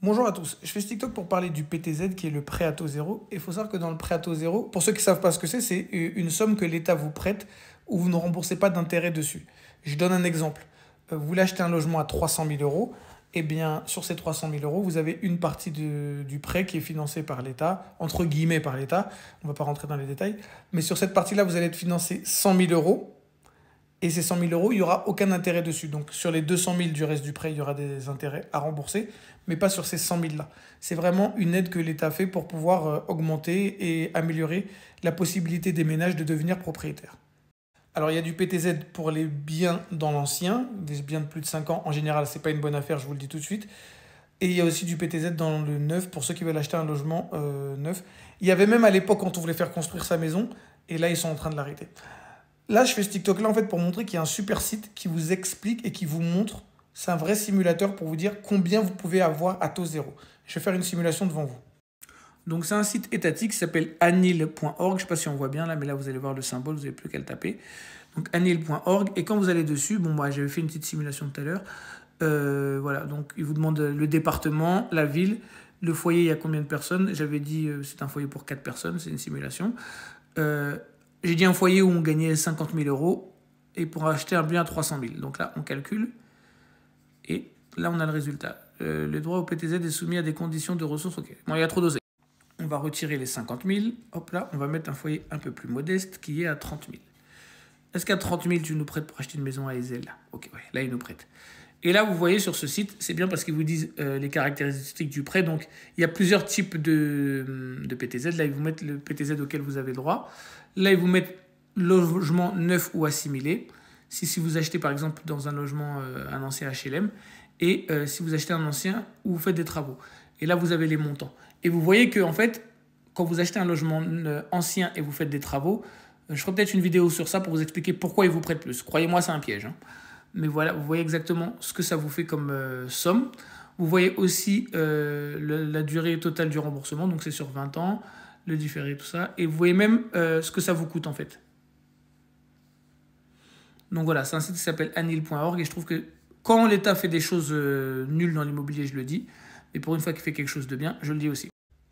Bonjour à tous, je fais ce TikTok pour parler du PTZ qui est le prêt à taux zéro. Et il faut savoir que dans le prêt à taux zéro, pour ceux qui ne savent pas ce que c'est, c'est euh, une somme que l'État vous prête où vous ne remboursez pas d'intérêt dessus. Je donne un exemple. Euh, vous voulez acheter un logement à 300 000 euros, et eh bien sur ces 300 000 euros, vous avez une partie du prêt qui est financée par l'État, entre guillemets par l'État, on ne va pas rentrer dans les détails, mais sur cette partie-là, vous allez être financé 100 000 euros et ces 100 000 euros, il n'y aura aucun intérêt dessus. Donc sur les 200 000 du reste du prêt, il y aura des intérêts à rembourser, mais pas sur ces 100 000 là. C'est vraiment une aide que l'État fait pour pouvoir euh, augmenter et améliorer la possibilité des ménages de devenir propriétaires. Alors il y a du PTZ pour les biens dans l'ancien, des biens de plus de 5 ans en général, ce n'est pas une bonne affaire, je vous le dis tout de suite. Et il y a aussi du PTZ dans le neuf pour ceux qui veulent acheter un logement euh, neuf. Il y avait même à l'époque quand on voulait faire construire sa maison, et là ils sont en train de l'arrêter. Là, je fais ce TikTok-là en fait pour montrer qu'il y a un super site qui vous explique et qui vous montre. C'est un vrai simulateur pour vous dire combien vous pouvez avoir à taux zéro. Je vais faire une simulation devant vous. Donc c'est un site étatique qui s'appelle anil.org. Je ne sais pas si on voit bien là, mais là vous allez voir le symbole, vous n'avez plus qu'à le taper. Donc anil.org. Et quand vous allez dessus, bon moi bah, j'avais fait une petite simulation tout à l'heure. Euh, voilà, donc il vous demande le département, la ville, le foyer, il y a combien de personnes. J'avais dit euh, c'est un foyer pour 4 personnes, c'est une simulation. Euh, j'ai dit un foyer où on gagnait 50 000 euros et pour acheter un bien à 300 000. Donc là, on calcule et là, on a le résultat. Euh, le droit au PTZ est soumis à des conditions de ressources. Ok, bon, il y a trop d'osé. On va retirer les 50 000. Hop là, on va mettre un foyer un peu plus modeste qui est à 30 000. Est-ce qu'à 30 000, tu nous prêtes pour acheter une maison à Ezel Ok, ouais, là, il nous prête. Et là, vous voyez sur ce site, c'est bien parce qu'ils vous disent euh, les caractéristiques du prêt. Donc, il y a plusieurs types de, PTZ. Là, ils vous mettent le PTZ auquel vous avez droit. Là, ils vous mettent logement neuf ou assimilé. Si, si vous achetez par exemple dans un logement euh, un ancien HLM et euh, si vous achetez un ancien ou vous faites des travaux. Et là, vous avez les montants. Et vous voyez que en fait, quand vous achetez un logement ancien et vous faites des travaux, je ferai peut-être une vidéo sur ça pour vous expliquer pourquoi ils vous prêtent plus. Croyez-moi, c'est un piège. Hein. Mais voilà, vous voyez exactement ce que ça vous fait comme euh, somme. Vous voyez aussi euh, la durée totale du remboursement, donc c'est sur 20 ans, le différé, tout ça. Et vous voyez même euh, ce que ça vous coûte en fait. Donc voilà, c'est un site qui s'appelle anil.org et je trouve que quand l'État fait des choses nulles dans l'immobilier, je le dis, mais pour une fois qu'il fait quelque chose de bien, je le dis aussi.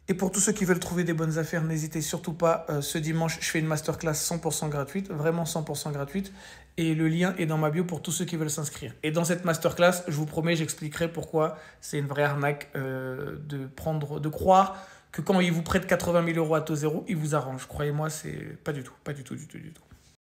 Et pour tous ceux qui veulent trouver des bonnes affaires, n'hésitez surtout pas. Euh, ce dimanche, je fais une masterclass 100% gratuite, vraiment 100% gratuite. Et le lien est dans ma bio pour tous ceux qui veulent s'inscrire. Et dans cette masterclass, je vous promets, j'expliquerai pourquoi c'est une vraie arnaque euh, de, prendre, de croire que quand ils vous prêtent 80 000 euros à taux zéro, ils vous arrangent. Croyez-moi, c'est pas du tout, pas du tout, du tout, du tout.